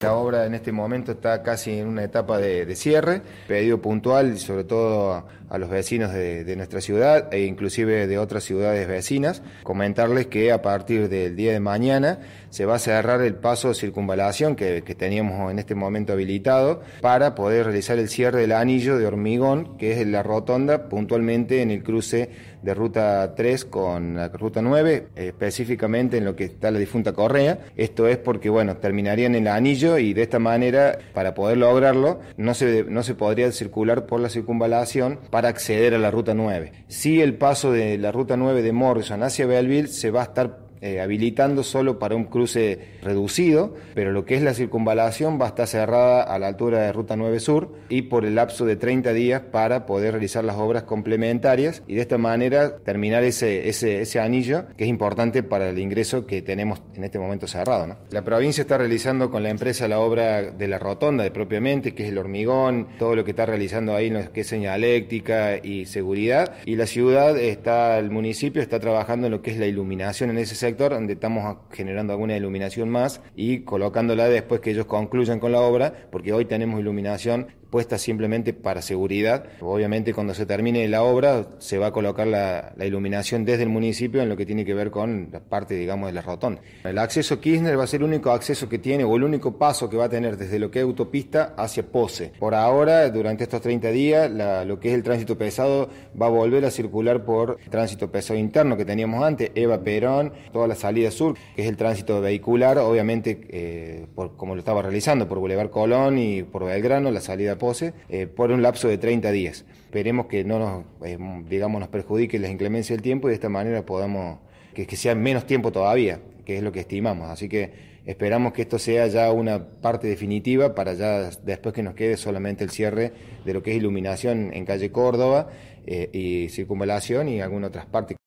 La obra en este momento está casi en una etapa de, cierre, pedido puntual sobre todo a, los vecinos de, nuestra ciudad e inclusive de otras ciudades vecinas. Comentarles que a partir del día de mañana se va a cerrar el paso de circunvalación que, teníamos en este momento habilitado para poder realizar el cierre del anillo de hormigón que es la rotonda puntualmente en el cruce de ruta 3 con la ruta 9, específicamente en lo que está la difunta Correa. Esto es porque, bueno, terminarían el anillo y de esta manera, para poder lograrlo, no se, no se podría circular por la circunvalación para acceder a la ruta 9. Si el paso de la ruta 9 de Morrison hacia Belleville se va a estar eh, habilitando solo para un cruce reducido, pero lo que es la circunvalación va a estar cerrada a la altura de Ruta 9 Sur y por el lapso de 30 días para poder realizar las obras complementarias y de esta manera terminar ese, ese, ese anillo que es importante para el ingreso que tenemos en este momento cerrado. ¿no? La provincia está realizando con la empresa la obra de la rotonda de propiamente, que es el hormigón, todo lo que está realizando ahí, lo que es señaléctica y seguridad, y la ciudad está, el municipio está trabajando en lo que es la iluminación en ese sentido donde estamos generando alguna iluminación más y colocándola después que ellos concluyan con la obra, porque hoy tenemos iluminación puesta simplemente para seguridad. Obviamente cuando se termine la obra se va a colocar la, iluminación desde el municipio en lo que tiene que ver con la parte, digamos, de la rotonda. El acceso Kirchner va a ser el único acceso que tiene o el único paso que va a tener desde lo que es autopista hacia Pose. Por ahora, durante estos 30 días, lo que es el tránsito pesado va a volver a circular por el tránsito pesado interno que teníamos antes, Eva Perón, toda la salida sur, que es el tránsito vehicular, obviamente, eh, como lo estaba realizando, por Boulevard Colón y por Belgrano, la salida pose eh, por un lapso de 30 días. Esperemos que no nos, eh, digamos, nos perjudique la inclemencia del tiempo y de esta manera podamos, que, sea menos tiempo todavía, que es lo que estimamos. Así que esperamos que esto sea ya una parte definitiva para ya después que nos quede solamente el cierre de lo que es iluminación en calle Córdoba eh, y circunvalación y algunas otras partes.